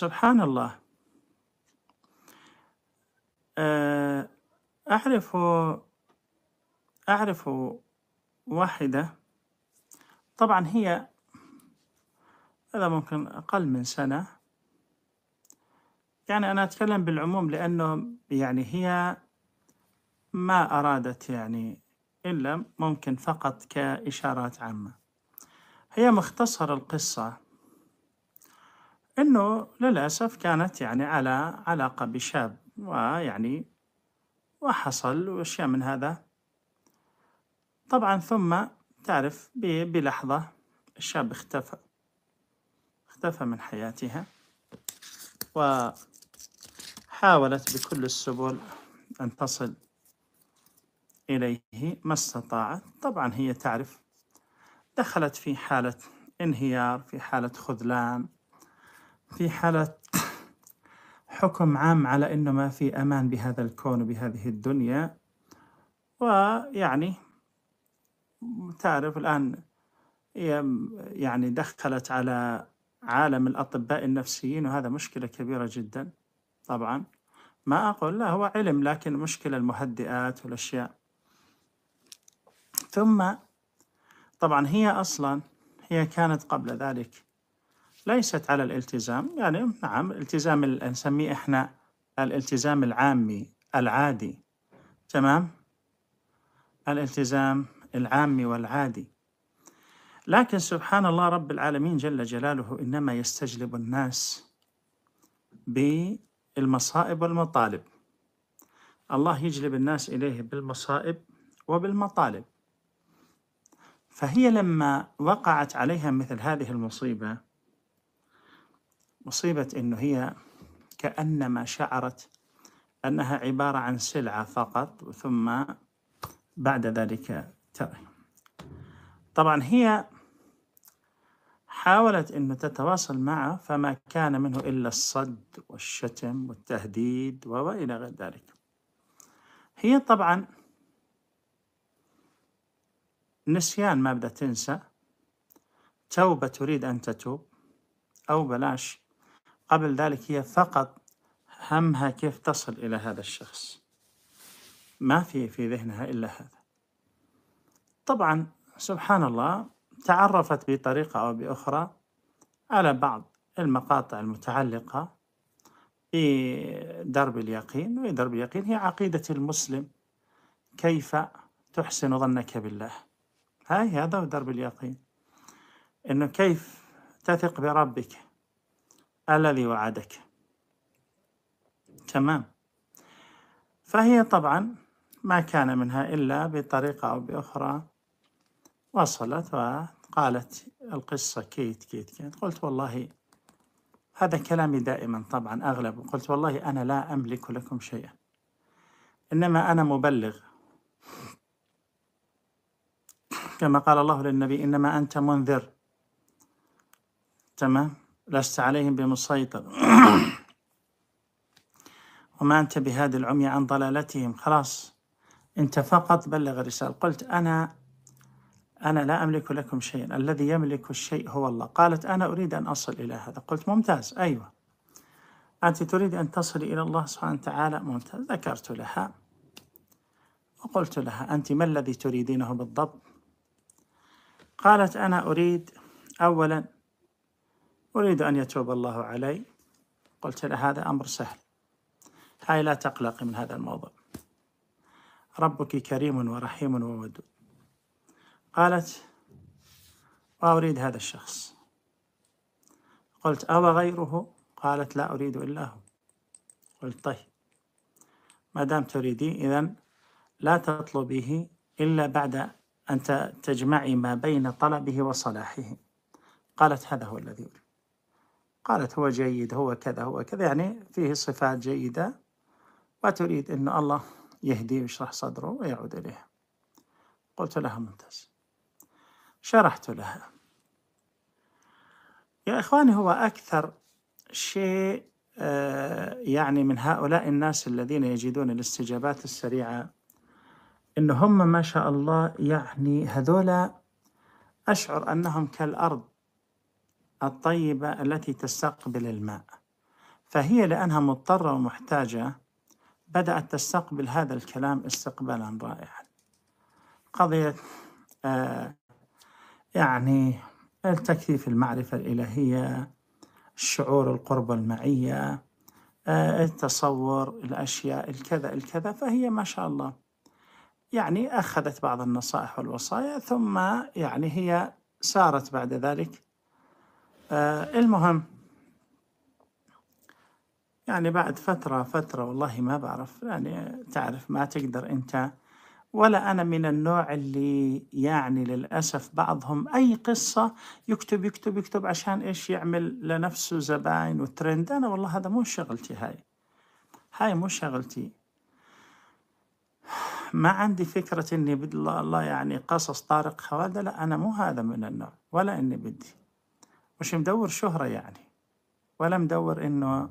سبحان الله آه، أعرف أعرف واحدة طبعا هي هذا ممكن أقل من سنة يعني أنا أتكلم بالعموم لأنه يعني هي ما أرادت يعني إلا ممكن فقط كإشارات عامة هي مختصر القصة إنه للأسف كانت يعني على علاقة بشاب ويعني وحصل وأشياء من هذا طبعا ثم تعرف بلحظة الشاب اختفى اختفى من حياتها وحاولت بكل السبل أن تصل إليه ما استطاعت طبعا هي تعرف دخلت في حالة انهيار في حالة خذلان في حالة حكم عام على أنه ما في أمان بهذا الكون وبهذه الدنيا ويعني تعرف الآن يعني دخلت على عالم الأطباء النفسيين وهذا مشكلة كبيرة جدا طبعا ما أقول لا هو علم لكن مشكلة المهدئات والأشياء ثم طبعا هي أصلا هي كانت قبل ذلك ليست على الالتزام يعني نعم التزام نسميه احنا الالتزام العامي العادي تمام الالتزام العامي والعادي لكن سبحان الله رب العالمين جل جلاله انما يستجلب الناس بالمصائب والمطالب الله يجلب الناس اليه بالمصائب وبالمطالب فهي لما وقعت عليها مثل هذه المصيبه مصيبة إنه هي كأنما شعرت أنها عبارة عن سلعة فقط ثم بعد ذلك تري طبعا هي حاولت أن تتواصل معه فما كان منه إلا الصد والشتم والتهديد وإلى غير ذلك هي طبعا نسيان ما بدأت تنسى توبة تريد أن تتوب أو بلاش قبل ذلك هي فقط همها كيف تصل إلى هذا الشخص ما في في ذهنها إلا هذا طبعا سبحان الله تعرفت بطريقة أو بأخرى على بعض المقاطع المتعلقة بدرب اليقين ودرب اليقين هي عقيدة المسلم كيف تحسن ظنك بالله هاي هذا درب اليقين انه كيف تثق بربك الذي وعدك تمام فهي طبعا ما كان منها إلا بطريقة أو بأخرى وصلت وقالت القصة كيت كيت كيت قلت والله هذا كلامي دائما طبعا أغلب قلت والله أنا لا أملك لكم شيئا إنما أنا مبلغ كما قال الله للنبي إنما أنت منذر تمام لست عليهم بمسيطر وما أنت بهذه العمي عن ضلالتهم خلاص أنت فقط بلغ الرسالة قلت أنا أنا لا أملك لكم شيئا الذي يملك الشيء هو الله قالت أنا أريد أن أصل إلى هذا قلت ممتاز أيوة أنت تريد أن تصل إلى الله سبحانه وتعالى ممتاز ذكرت لها وقلت لها أنت ما الذي تريدينه بالضبط قالت أنا أريد أولا أريد أن يتوب الله علي قلت له هذا أمر سهل هاي لا تقلقي من هذا الموضوع ربك كريم ورحيم وودود قالت وأريد هذا الشخص قلت أو غيره قالت لا أريد إلا هو قلت طيب ما دام تريدي إذا لا تطلبيه إلا بعد أن تجمعي ما بين طلبه وصلاحه قالت هذا هو الذي أريد قالت هو جيد هو كذا هو كذا يعني فيه صفات جيدة وتريد أن الله يهديه ويشرح صدره ويعود إليها قلت لها ممتاز شرحت لها يا إخواني هو أكثر شيء آه، يعني من هؤلاء الناس الذين يجدون الاستجابات السريعة إن هم ما شاء الله يعني هذولا أشعر أنهم كالأرض الطيبة التي تستقبل الماء فهي لأنها مضطرة ومحتاجة بدأت تستقبل هذا الكلام استقبالا رائعا قضية آه يعني التكثيف المعرفة الإلهية الشعور القرب المعية آه التصور الأشياء الكذا الكذا فهي ما شاء الله يعني أخذت بعض النصائح والوصايا ثم يعني هي سارت بعد ذلك آه المهم يعني بعد فترة فترة والله ما بعرف يعني تعرف ما تقدر أنت ولا أنا من النوع اللي يعني للأسف بعضهم أي قصة يكتب يكتب يكتب عشان إيش يعمل لنفسه زباين وترند أنا والله هذا مو شغلتي هاي هاي مو شغلتي ما عندي فكرة إني بدي الله يعني قصص طارق خوادة لا أنا مو هذا من النوع ولا إني بدي مش مدور شهرة يعني ولا مدور إنه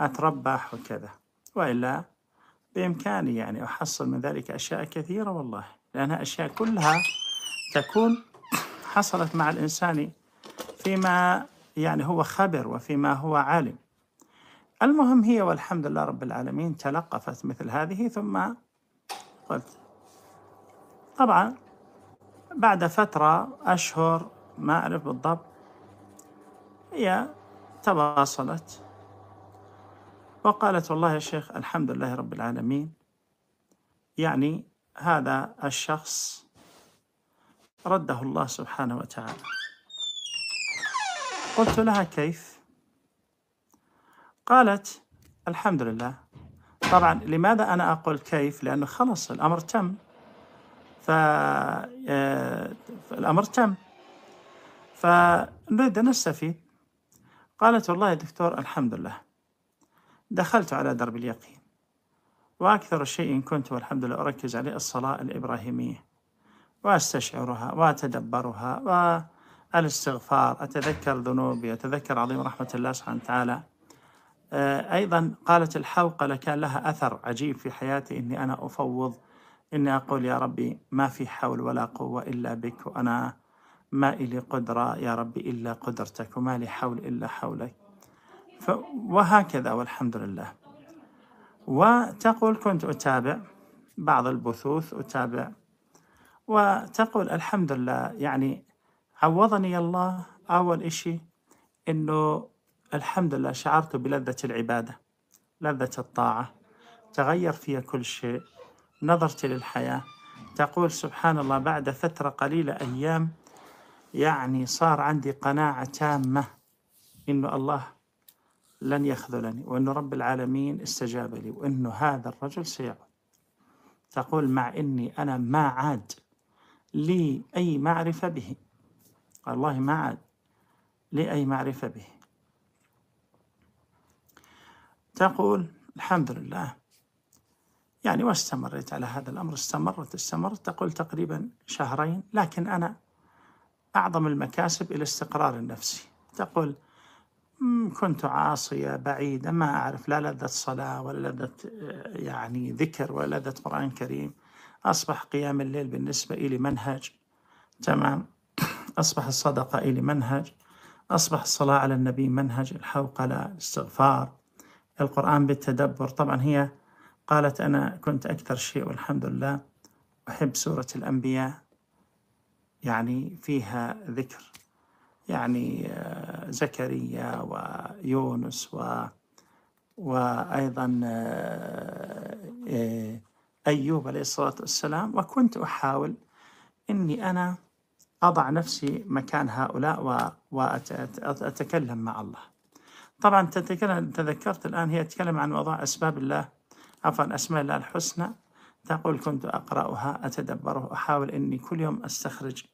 أتربح وكذا وإلا بإمكاني يعني أحصل من ذلك أشياء كثيرة والله لأنها أشياء كلها تكون حصلت مع الإنسان فيما يعني هو خبر وفيما هو عالم المهم هي والحمد لله رب العالمين تلقفت مثل هذه ثم قلت طبعا بعد فترة أشهر ما أعرف بالضبط هي تواصلت وقالت والله يا شيخ الحمد لله رب العالمين يعني هذا الشخص رده الله سبحانه وتعالى قلت لها كيف قالت الحمد لله طبعا لماذا أنا أقول كيف لأنه خلص الأمر تم فالأمر آه، تم فنريد أن نستفيد قالت والله يا دكتور الحمد لله دخلت على درب اليقين وأكثر شيء كنت والحمد لله أركز عليه الصلاة الإبراهيمية وأستشعرها وأتدبرها والاستغفار أتذكر ذنوبي أتذكر عظيم رحمة الله سبحانه وتعالى آه، أيضا قالت الحوقلة كان لها أثر عجيب في حياتي إني أنا أفوض إني أقول يا ربي ما في حول ولا قوة إلا بك وأنا ما إلي قدرة يا ربي إلا قدرتك وما لي حول إلا حولك وهكذا والحمد لله وتقول كنت أتابع بعض البثوث أتابع وتقول الحمد لله يعني عوضني الله أول إشي أنه الحمد لله شعرت بلذة العبادة لذة الطاعة تغير فيها كل شيء نظرتي للحياة تقول سبحان الله بعد فترة قليلة أيام يعني صار عندي قناعة تامة إنه الله لن يخذلني وأنه رب العالمين استجاب لي وأنه هذا الرجل سيعود تقول مع إني أنا ما عاد لي أي معرفة به والله ما عاد لي أي معرفة به تقول الحمد لله يعني واستمريت على هذا الأمر استمرت استمرت تقول تقريبا شهرين لكن أنا أعظم المكاسب إلى الاستقرار النفسي تقول كنت عاصية بعيدة ما أعرف لا لذة صلاة ولا لذة آه، يعني ذكر ولا لذة قرآن كريم أصبح قيام الليل بالنسبة إلي منهج تمام أصبح الصدقة إلي منهج أصبح الصلاة على النبي منهج الحوقلة الاستغفار القرآن بالتدبر طبعا هي قالت أنا كنت أكثر شيء والحمد لله أحب سورة الأنبياء يعني فيها ذكر يعني آه، زكريا ويونس و وأيضا آه، آه، أيوب عليه الصلاة والسلام وكنت أحاول أني أنا أضع نفسي مكان هؤلاء وأتكلم مع الله طبعا تتكلم تذكرت الآن هي تتكلم عن وضع أسباب الله عفوا أسماء الله الحسنى تقول كنت أقرأها أتدبره أحاول أني كل يوم أستخرج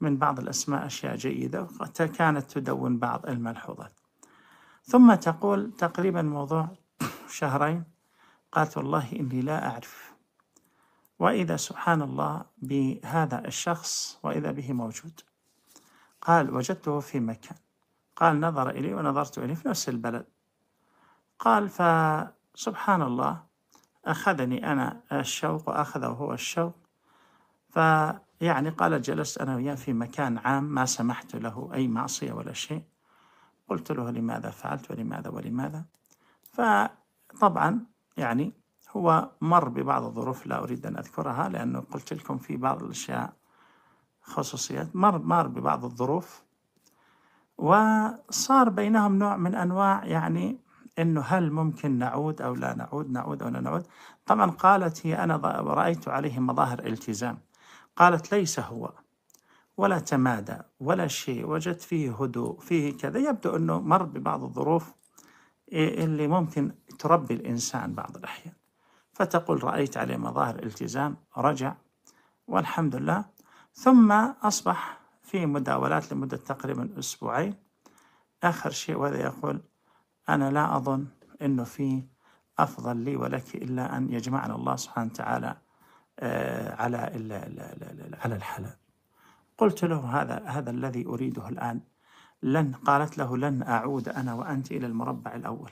من بعض الأسماء أشياء جيدة كانت تدون بعض الملحوظات ثم تقول تقريبا موضوع شهرين قالت والله إني لا أعرف وإذا سبحان الله بهذا الشخص وإذا به موجود قال وجدته في مكان قال نظر إلي ونظرت إليه في نفس البلد قال فسبحان الله أخذني أنا الشوق وأخذه هو الشوق ف يعني قال جلست أنا وياه في مكان عام ما سمحت له أي معصية ولا شيء قلت له لماذا فعلت ولماذا ولماذا فطبعا يعني هو مر ببعض الظروف لا أريد أن أذكرها لأنه قلت لكم في بعض الأشياء خصوصيات مر مر ببعض الظروف وصار بينهم نوع من أنواع يعني أنه هل ممكن نعود أو لا نعود نعود أو لا نعود طبعا قالت هي أنا رأيت عليه مظاهر التزام قالت ليس هو ولا تمادى ولا شيء وجدت فيه هدوء فيه كذا يبدو أنه مر ببعض الظروف اللي ممكن تربي الإنسان بعض الأحيان فتقول رأيت عليه مظاهر التزام رجع والحمد لله ثم أصبح في مداولات لمدة تقريبا أسبوعين آخر شيء وهذا يقول أنا لا أظن أنه في أفضل لي ولك إلا أن يجمعنا الله سبحانه وتعالى آه، على على الحلال قلت له هذا هذا الذي اريده الان لن قالت له لن اعود انا وانت الى المربع الاول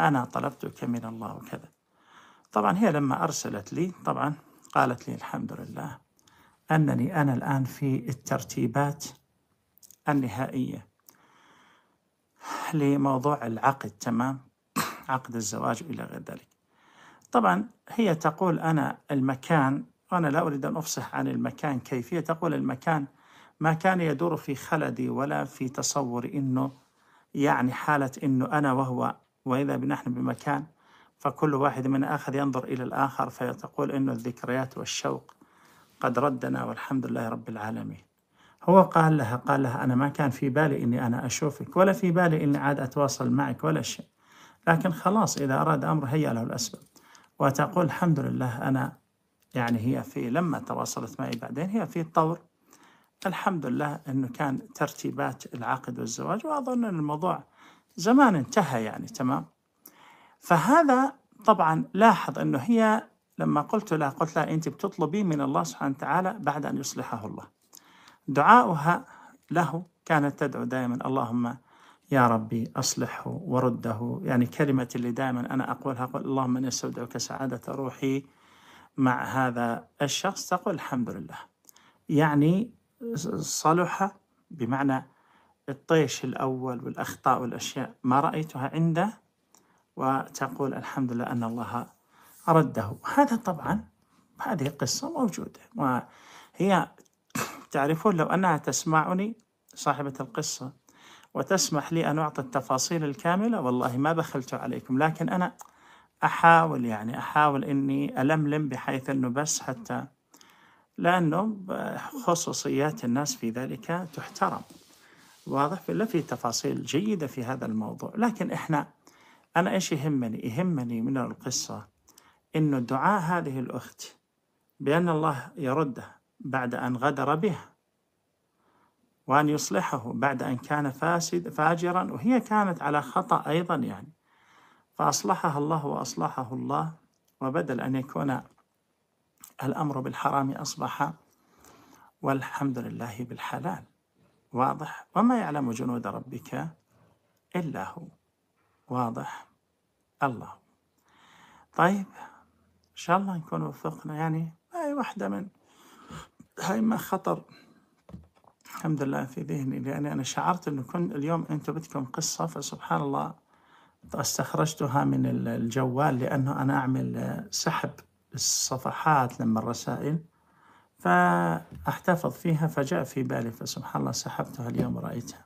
انا طلبتك من الله وكذا طبعا هي لما ارسلت لي طبعا قالت لي الحمد لله انني انا الان في الترتيبات النهائيه لموضوع العقد تمام عقد الزواج والى غير ذلك طبعا هي تقول أنا المكان وأنا لا أريد أن أفصح عن المكان كيفية تقول المكان ما كان يدور في خلدي ولا في تصوري أنه يعني حالة أنه أنا وهو وإذا بنحن بمكان فكل واحد منا أخذ ينظر إلى الآخر فيتقول أنه الذكريات والشوق قد ردنا والحمد لله رب العالمين هو قال لها قال لها أنا ما كان في بالي أني أنا أشوفك ولا في بالي أني عاد أتواصل معك ولا شيء لكن خلاص إذا أراد أمر هيا له الأسباب وتقول الحمد لله أنا يعني هي في لما تواصلت معي بعدين هي في طور الحمد لله أنه كان ترتيبات العقد والزواج وأظن أن الموضوع زمان انتهى يعني تمام فهذا طبعا لاحظ أنه هي لما قلت لها قلت لها أنت بتطلبي من الله سبحانه وتعالى بعد أن يصلحه الله دعاؤها له كانت تدعو دائما اللهم يا ربي أصلحه ورده يعني كلمة اللي دائما أنا أقولها أقول اللهم أني أستودعك سعادة روحي مع هذا الشخص تقول الحمد لله يعني صلح بمعنى الطيش الأول والأخطاء والأشياء ما رأيتها عنده وتقول الحمد لله أن الله رده هذا طبعا هذه قصة موجودة وهي تعرفون لو أنها تسمعني صاحبة القصة وتسمح لي أن أعطي التفاصيل الكاملة والله ما بخلت عليكم لكن أنا أحاول يعني أحاول إني ألملم بحيث أنه بس حتى لأنه خصوصيات الناس في ذلك تحترم واضح إلا في تفاصيل جيدة في هذا الموضوع لكن إحنا أنا إيش يهمني يهمني من القصة إنه دعاء هذه الأخت بأن الله يرده بعد أن غدر بها وأن يصلحه بعد أن كان فاسد فاجرا وهي كانت على خطأ أيضا يعني فأصلحها الله وأصلحه الله وبدل أن يكون الأمر بالحرام أصبح والحمد لله بالحلال واضح وما يعلم جنود ربك إلا هو واضح الله طيب إن شاء الله نكون وفقنا يعني هاي واحدة من هاي ما خطر الحمد لله في ذهني لأني أنا شعرت أنه كنت اليوم أنتم بدكم قصة فسبحان الله استخرجتها من الجوال لأنه أنا أعمل سحب الصفحات لما الرسائل فأحتفظ فيها فجاء في بالي فسبحان الله سحبتها اليوم ورأيتها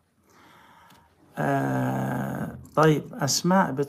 آه طيب أسماء بت